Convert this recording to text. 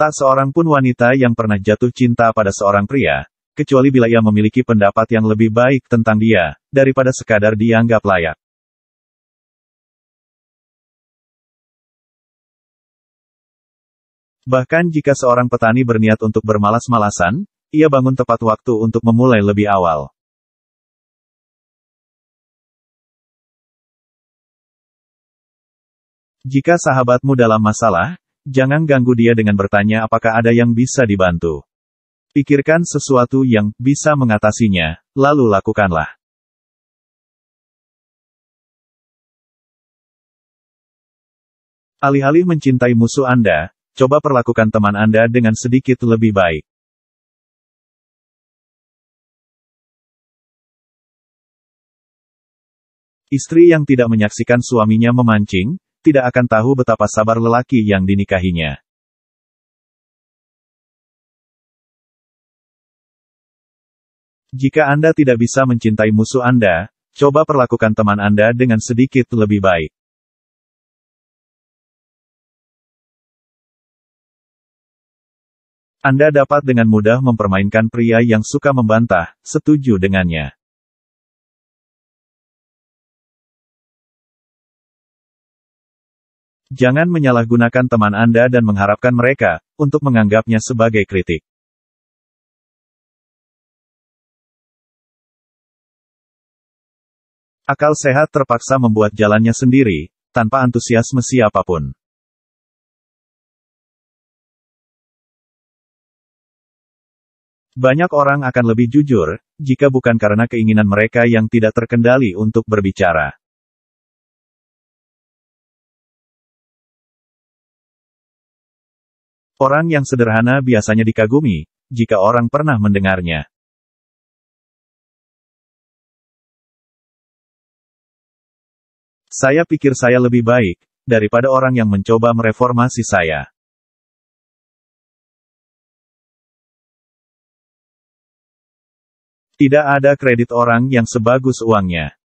Tak seorang pun wanita yang pernah jatuh cinta pada seorang pria, kecuali bila ia memiliki pendapat yang lebih baik tentang dia, daripada sekadar dianggap layak. Bahkan jika seorang petani berniat untuk bermalas-malasan, ia bangun tepat waktu untuk memulai lebih awal. Jika sahabatmu dalam masalah, jangan ganggu dia dengan bertanya apakah ada yang bisa dibantu. Pikirkan sesuatu yang bisa mengatasinya, lalu lakukanlah. Alih-alih mencintai musuh Anda, coba perlakukan teman Anda dengan sedikit lebih baik. Istri yang tidak menyaksikan suaminya memancing, tidak akan tahu betapa sabar lelaki yang dinikahinya. Jika Anda tidak bisa mencintai musuh Anda, coba perlakukan teman Anda dengan sedikit lebih baik. Anda dapat dengan mudah mempermainkan pria yang suka membantah, setuju dengannya. Jangan menyalahgunakan teman Anda dan mengharapkan mereka untuk menganggapnya sebagai kritik. Akal sehat terpaksa membuat jalannya sendiri, tanpa antusiasme siapapun. Banyak orang akan lebih jujur jika bukan karena keinginan mereka yang tidak terkendali untuk berbicara. Orang yang sederhana biasanya dikagumi, jika orang pernah mendengarnya. Saya pikir saya lebih baik, daripada orang yang mencoba mereformasi saya. Tidak ada kredit orang yang sebagus uangnya.